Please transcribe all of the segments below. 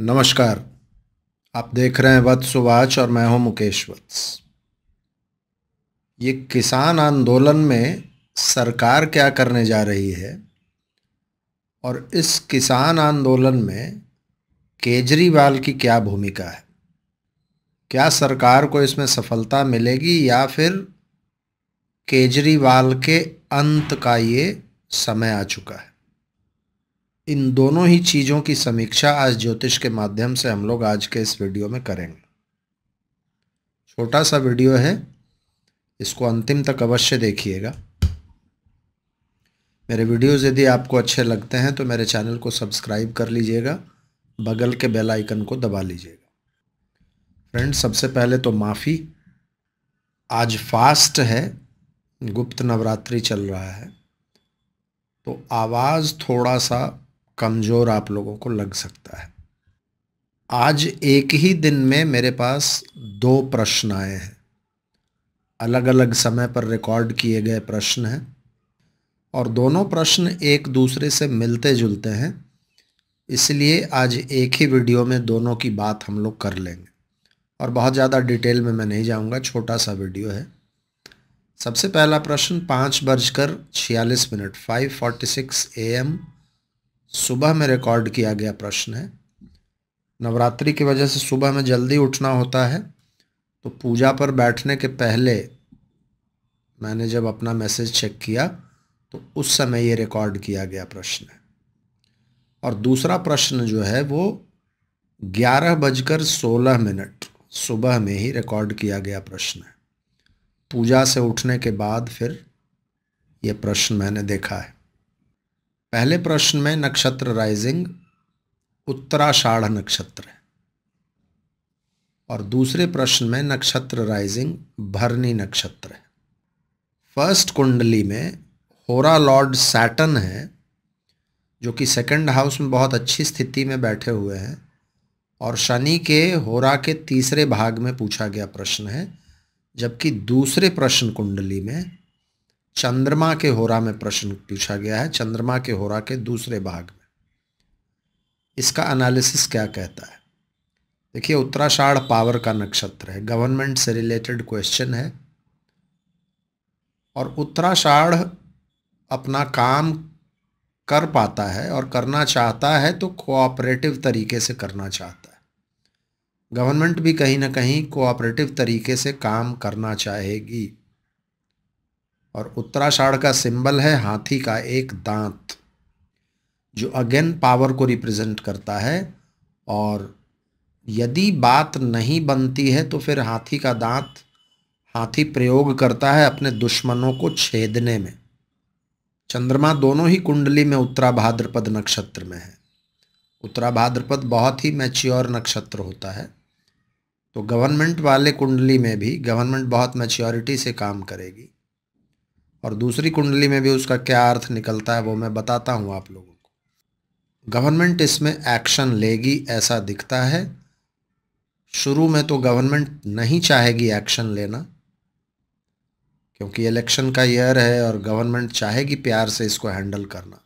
नमस्कार आप देख रहे हैं वत्स सुवाच और मैं हूं मुकेश वत्स ये किसान आंदोलन में सरकार क्या करने जा रही है और इस किसान आंदोलन में केजरीवाल की क्या भूमिका है क्या सरकार को इसमें सफलता मिलेगी या फिर केजरीवाल के अंत का ये समय आ चुका है इन दोनों ही चीज़ों की समीक्षा आज ज्योतिष के माध्यम से हम लोग आज के इस वीडियो में करेंगे छोटा सा वीडियो है इसको अंतिम तक अवश्य देखिएगा मेरे वीडियोज़ यदि आपको अच्छे लगते हैं तो मेरे चैनल को सब्सक्राइब कर लीजिएगा बगल के बेल आइकन को दबा लीजिएगा फ्रेंड्स सबसे पहले तो माफ़ी आज फास्ट है गुप्त नवरात्रि चल रहा है तो आवाज़ थोड़ा सा कमज़ोर आप लोगों को लग सकता है आज एक ही दिन में मेरे पास दो प्रश्न आए हैं अलग अलग समय पर रिकॉर्ड किए गए प्रश्न हैं और दोनों प्रश्न एक दूसरे से मिलते जुलते हैं इसलिए आज एक ही वीडियो में दोनों की बात हम लोग कर लेंगे और बहुत ज़्यादा डिटेल में मैं नहीं जाऊँगा छोटा सा वीडियो है सबसे पहला प्रश्न पाँच बजकर छियालीस minute five forty six A M सुबह में रिकॉर्ड किया गया प्रश्न है नवरात्रि की वजह से सुबह में जल्दी उठना होता है तो पूजा पर बैठने के पहले मैंने जब अपना मैसेज चेक किया तो उस समय ये रिकॉर्ड किया गया प्रश्न है और दूसरा प्रश्न जो है वो ग्यारह बजकर सोलह मिनट सुबह में ही रिकॉर्ड किया गया प्रश्न है पूजा से उठने के बाद फिर ये प्रश्न मैंने देखा है पहले प्रश्न में नक्षत्र राइजिंग उत्तराषाढ़ नक्षत्र है और दूसरे प्रश्न में नक्षत्र राइजिंग भरनी नक्षत्र है फर्स्ट कुंडली में होरा लॉर्ड सैटन है जो कि सेकंड हाउस में बहुत अच्छी स्थिति में बैठे हुए हैं और शनि के होरा के तीसरे भाग में पूछा गया प्रश्न है जबकि दूसरे प्रश्न कुंडली में चंद्रमा के होरा में प्रश्न पूछा गया है चंद्रमा के होरा के दूसरे भाग में इसका एनालिसिस क्या कहता है देखिए उत्तराषाढ़ पावर का नक्षत्र है गवर्नमेंट से रिलेटेड क्वेश्चन है और उत्तराषाढ़ अपना काम कर पाता है और करना चाहता है तो कोऑपरेटिव तरीके से करना चाहता है गवर्नमेंट भी कहीं ना कहीं कोऑपरेटिव तरीके से काम करना चाहेगी और उत्तराषाढ़ का सिंबल है हाथी का एक दांत जो अगेन पावर को रिप्रेजेंट करता है और यदि बात नहीं बनती है तो फिर हाथी का दांत हाथी प्रयोग करता है अपने दुश्मनों को छेदने में चंद्रमा दोनों ही कुंडली में उत्तरा भाद्रपद नक्षत्र में है उत्तरा भाद्रपद बहुत ही मैच्योर नक्षत्र होता है तो गवर्नमेंट वाले कुंडली में भी गवर्नमेंट बहुत मैच्योरिटी से काम करेगी और दूसरी कुंडली में भी उसका क्या अर्थ निकलता है वो मैं बताता हूँ आप लोगों को गवर्नमेंट इसमें एक्शन लेगी ऐसा दिखता है शुरू में तो गवर्नमेंट नहीं चाहेगी एक्शन लेना क्योंकि इलेक्शन का ईयर है और गवर्नमेंट चाहेगी प्यार से इसको हैंडल करना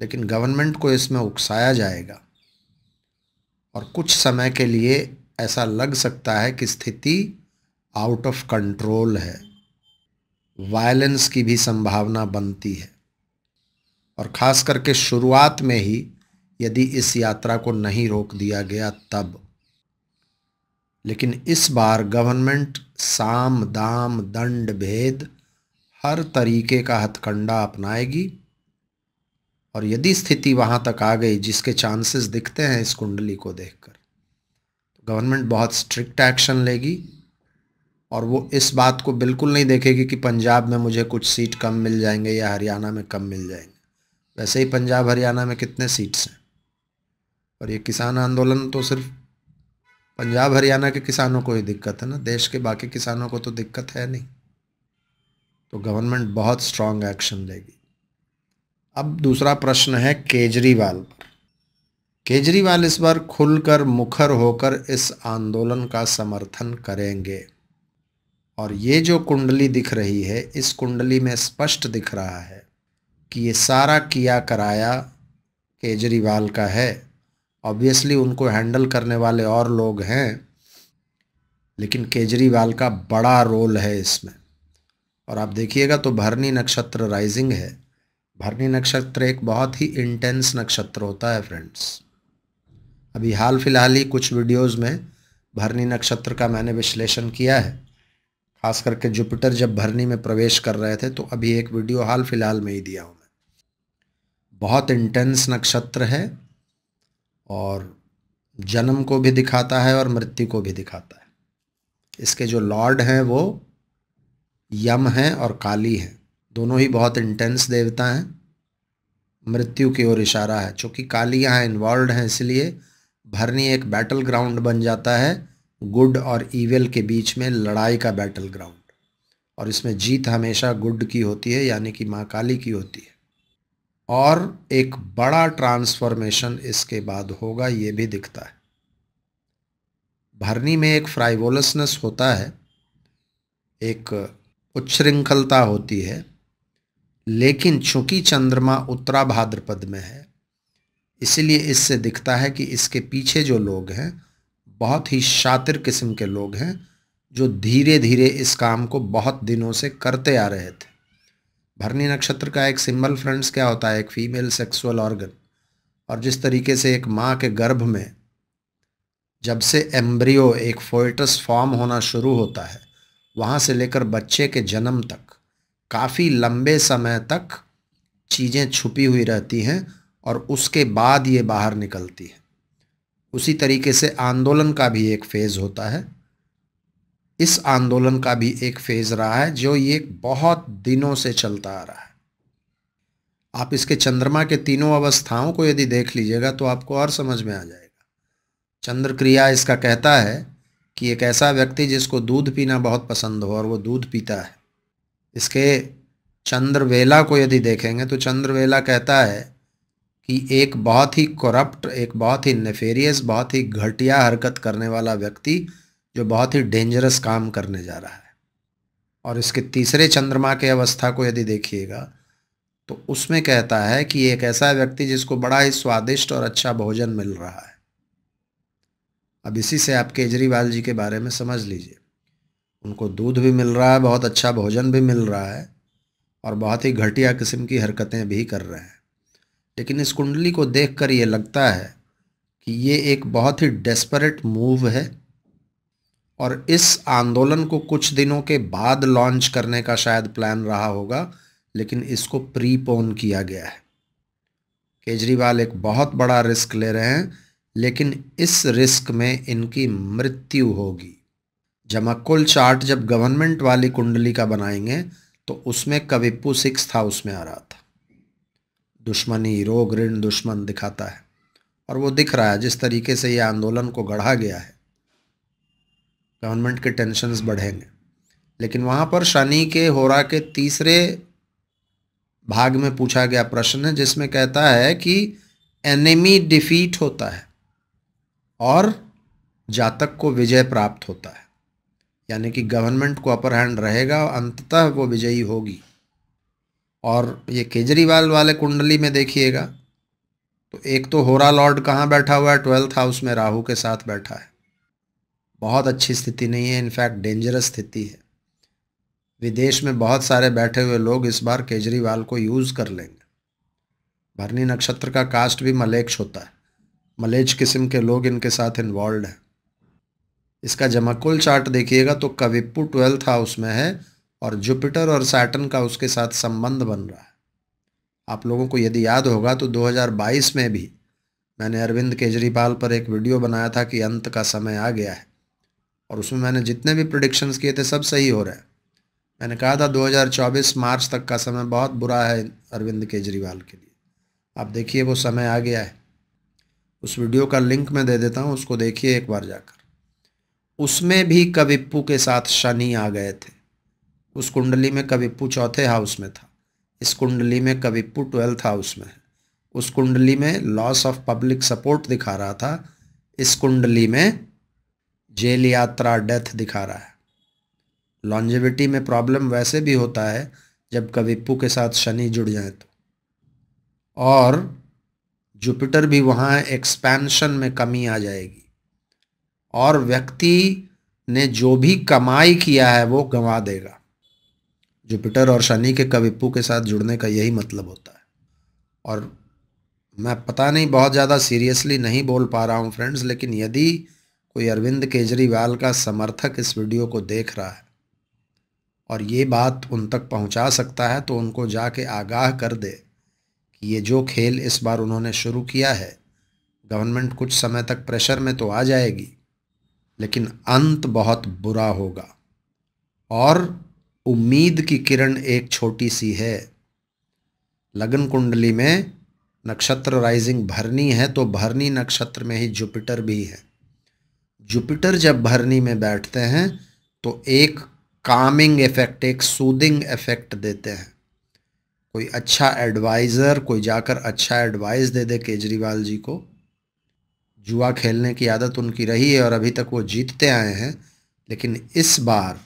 लेकिन गवर्नमेंट को इसमें उकसाया जाएगा और कुछ समय के लिए ऐसा लग सकता है कि स्थिति आउट ऑफ कंट्रोल है वायलेंस की भी संभावना बनती है और ख़ास करके शुरुआत में ही यदि इस यात्रा को नहीं रोक दिया गया तब लेकिन इस बार गवर्नमेंट साम दाम दंड भेद हर तरीके का हथकंडा अपनाएगी और यदि स्थिति वहाँ तक आ गई जिसके चांसेस दिखते हैं इस कुंडली को देखकर तो गवर्नमेंट बहुत स्ट्रिक्ट एक्शन लेगी और वो इस बात को बिल्कुल नहीं देखेगी कि पंजाब में मुझे कुछ सीट कम मिल जाएंगे या हरियाणा में कम मिल जाएंगे वैसे ही पंजाब हरियाणा में कितने सीट्स हैं और ये किसान आंदोलन तो सिर्फ पंजाब हरियाणा के किसानों को ही दिक्कत है ना देश के बाकी किसानों को तो दिक्कत है नहीं तो गवर्नमेंट बहुत स्ट्रांग एक्शन लेगी अब दूसरा प्रश्न है केजरीवाल पर केजरीवाल इस बार खुलकर मुखर होकर इस आंदोलन का समर्थन करेंगे और ये जो कुंडली दिख रही है इस कुंडली में स्पष्ट दिख रहा है कि ये सारा किया कराया केजरीवाल का है ऑब्वियसली उनको हैंडल करने वाले और लोग हैं लेकिन केजरीवाल का बड़ा रोल है इसमें और आप देखिएगा तो भरनी नक्षत्र राइजिंग है भरनी नक्षत्र एक बहुत ही इंटेंस नक्षत्र होता है फ्रेंड्स अभी हाल फिलहाल ही कुछ वीडियोज़ में भरनी नक्षत्र का मैंने विश्लेषण किया है खास करके जुपिटर जब भरनी में प्रवेश कर रहे थे तो अभी एक वीडियो हाल फिलहाल में ही दिया हूँ मैं बहुत इंटेंस नक्षत्र है और जन्म को भी दिखाता है और मृत्यु को भी दिखाता है इसके जो लॉर्ड हैं वो यम हैं और काली हैं दोनों ही बहुत इंटेंस देवता हैं मृत्यु की ओर इशारा है चूँकि काली यहाँ इन्वॉल्व हैं इसलिए भरनी एक बैटल ग्राउंड बन जाता है गुड और ईवेल के बीच में लड़ाई का बैटल ग्राउंड और इसमें जीत हमेशा गुड की होती है यानी कि माँ काली की होती है और एक बड़ा ट्रांसफॉर्मेशन इसके बाद होगा ये भी दिखता है भरनी में एक फ्राइवोलसनेस होता है एक उच्छृंखलता होती है लेकिन चूंकि चंद्रमा उत्तरा भाद्रपद में है इसीलिए इससे दिखता है कि इसके पीछे जो लोग हैं बहुत ही शातिर किस्म के लोग हैं जो धीरे धीरे इस काम को बहुत दिनों से करते आ रहे थे भरनी नक्षत्र का एक सिंबल फ्रेंड्स क्या होता है एक फीमेल सेक्सुअल ऑर्गन और जिस तरीके से एक माँ के गर्भ में जब से एम्ब्रियो एक फोइटस फॉर्म होना शुरू होता है वहाँ से लेकर बच्चे के जन्म तक काफ़ी लंबे समय तक चीज़ें छुपी हुई रहती हैं और उसके बाद ये बाहर निकलती है उसी तरीके से आंदोलन का भी एक फेज़ होता है इस आंदोलन का भी एक फेज़ रहा है जो ये बहुत दिनों से चलता आ रहा है आप इसके चंद्रमा के तीनों अवस्थाओं को यदि देख लीजिएगा तो आपको और समझ में आ जाएगा चंद्र क्रिया इसका कहता है कि एक ऐसा व्यक्ति जिसको दूध पीना बहुत पसंद हो और वो दूध पीता है इसके चंद्रवेला को यदि देखेंगे तो चंद्रवेला कहता है कि एक बहुत ही करप्ट एक बहुत ही नफेरियस बहुत ही घटिया हरकत करने वाला व्यक्ति जो बहुत ही डेंजरस काम करने जा रहा है और इसके तीसरे चंद्रमा के अवस्था को यदि देखिएगा तो उसमें कहता है कि एक ऐसा व्यक्ति जिसको बड़ा ही स्वादिष्ट और अच्छा भोजन मिल रहा है अब इसी से आप केजरीवाल जी के बारे में समझ लीजिए उनको दूध भी मिल रहा है बहुत अच्छा भोजन भी मिल रहा है और बहुत ही घटिया किस्म की हरकतें भी कर रहे हैं लेकिन इस कुंडली को देखकर ये लगता है कि ये एक बहुत ही डेस्परेट मूव है और इस आंदोलन को कुछ दिनों के बाद लॉन्च करने का शायद प्लान रहा होगा लेकिन इसको प्रीपोन किया गया है केजरीवाल एक बहुत बड़ा रिस्क ले रहे हैं लेकिन इस रिस्क में इनकी मृत्यु होगी जमाकुल चार्ट जब गवर्नमेंट वाली कुंडली का बनाएंगे तो उसमें कविप्पू सिक्स था उसमें आ रहा था दुश्मनी रोग ऋण दुश्मन दिखाता है और वो दिख रहा है जिस तरीके से ये आंदोलन को गढ़ा गया है गवर्नमेंट के टेंशन्स बढ़ेंगे लेकिन वहाँ पर शनि के होरा के तीसरे भाग में पूछा गया प्रश्न है जिसमें कहता है कि एनिमी डिफीट होता है और जातक को विजय प्राप्त होता है यानी कि गवर्नमेंट को अपर हैंड रहेगा और अंततः वो विजयी होगी और ये केजरीवाल वाले कुंडली में देखिएगा तो एक तो होरा लॉर्ड कहाँ बैठा हुआ है ट्वेल्थ हाउस में राहु के साथ बैठा है बहुत अच्छी स्थिति नहीं है इनफैक्ट डेंजरस स्थिति है विदेश में बहुत सारे बैठे हुए लोग इस बार केजरीवाल को यूज़ कर लेंगे भरनी नक्षत्र का कास्ट भी मलेक्ष होता है मलेच किस्म के लोग इनके साथ इन्वॉल्व हैं इसका जमाकुल चार्ट देखिएगा तो कविप्पू ट्वेल्थ हाउस में है और जुपिटर और सैटन का उसके साथ संबंध बन रहा है आप लोगों को यदि याद होगा तो 2022 में भी मैंने अरविंद केजरीवाल पर एक वीडियो बनाया था कि अंत का समय आ गया है और उसमें मैंने जितने भी प्रोडिक्शंस किए थे सब सही हो रहे हैं मैंने कहा था 2024 मार्च तक का समय बहुत बुरा है अरविंद केजरीवाल के लिए आप देखिए वो समय आ गया है उस वीडियो का लिंक मैं दे देता हूँ उसको देखिए एक बार जाकर उसमें भी कविप्पू के साथ शनि आ गए थे उस कुंडली में कविप्पू चौथे हाउस में था इस कुंडली में कविप्पू ट्वेल्थ हाउस में है उस कुंडली में लॉस ऑफ पब्लिक सपोर्ट दिखा रहा था इस कुंडली में जेल यात्रा डेथ दिखा रहा है लॉन्जिविटी में प्रॉब्लम वैसे भी होता है जब कविप्पू के साथ शनि जुड़ जाए तो और जुपिटर भी वहाँ एक्सपेंशन में कमी आ जाएगी और व्यक्ति ने जो भी कमाई किया है वो गंवा देगा जुपिटर और शनि के कविपू के साथ जुड़ने का यही मतलब होता है और मैं पता नहीं बहुत ज़्यादा सीरियसली नहीं बोल पा रहा हूँ फ्रेंड्स लेकिन यदि कोई अरविंद केजरीवाल का समर्थक इस वीडियो को देख रहा है और ये बात उन तक पहुँचा सकता है तो उनको जाके आगाह कर दे कि ये जो खेल इस बार उन्होंने शुरू किया है गवर्नमेंट कुछ समय तक प्रेशर में तो आ जाएगी लेकिन अंत बहुत बुरा होगा और उम्मीद की किरण एक छोटी सी है लगन कुंडली में नक्षत्र राइजिंग भरनी है तो भरनी नक्षत्र में ही जुपिटर भी है जुपिटर जब भरनी में बैठते हैं तो एक कामिंग इफेक्ट एक सूदिंग इफेक्ट देते हैं कोई अच्छा एडवाइज़र कोई जाकर अच्छा एडवाइस दे दे केजरीवाल जी को जुआ खेलने की आदत उनकी रही है और अभी तक वो जीतते आए हैं लेकिन इस बार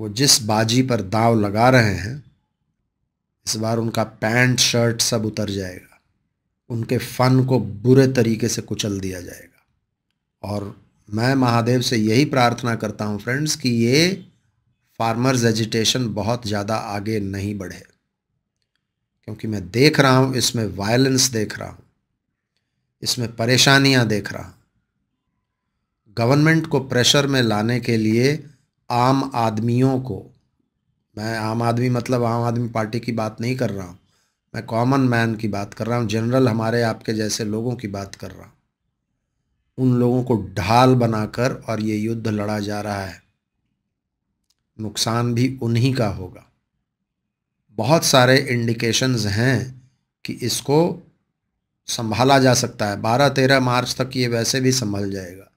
वो जिस बाजी पर दाव लगा रहे हैं इस बार उनका पैंट शर्ट सब उतर जाएगा उनके फ़न को बुरे तरीके से कुचल दिया जाएगा और मैं महादेव से यही प्रार्थना करता हूँ फ्रेंड्स कि ये फार्मर्स एजिटेशन बहुत ज़्यादा आगे नहीं बढ़े क्योंकि मैं देख रहा हूँ इसमें वायलेंस देख रहा हूँ इसमें परेशानियाँ देख रहा हूँ गवर्नमेंट को प्रेशर में लाने के लिए आम आदमियों को मैं आम आदमी मतलब आम आदमी पार्टी की बात नहीं कर रहा हूँ मैं कॉमन मैन की बात कर रहा हूँ जनरल हमारे आपके जैसे लोगों की बात कर रहा हूँ उन लोगों को ढाल बनाकर और ये युद्ध लड़ा जा रहा है नुकसान भी उन्हीं का होगा बहुत सारे इंडिकेशंस हैं कि इसको संभाला जा सकता है बारह तेरह मार्च तक ये वैसे भी संभल जाएगा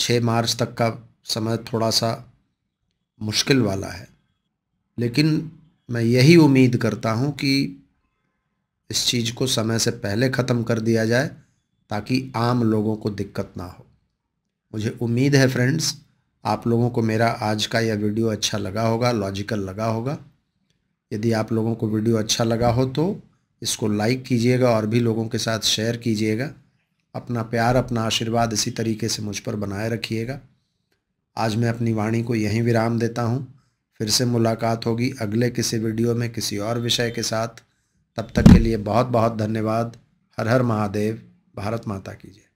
छः मार्च तक का समय थोड़ा सा मुश्किल वाला है लेकिन मैं यही उम्मीद करता हूँ कि इस चीज़ को समय से पहले ख़त्म कर दिया जाए ताकि आम लोगों को दिक्कत ना हो मुझे उम्मीद है फ्रेंड्स आप लोगों को मेरा आज का यह वीडियो अच्छा लगा होगा लॉजिकल लगा होगा यदि आप लोगों को वीडियो अच्छा लगा हो तो इसको लाइक कीजिएगा और भी लोगों के साथ शेयर कीजिएगा अपना प्यार अपना आशीर्वाद इसी तरीके से मुझ पर बनाए रखिएगा आज मैं अपनी वाणी को यहीं विराम देता हूँ फिर से मुलाकात होगी अगले किसी वीडियो में किसी और विषय के साथ तब तक के लिए बहुत बहुत धन्यवाद हर हर महादेव भारत माता की जय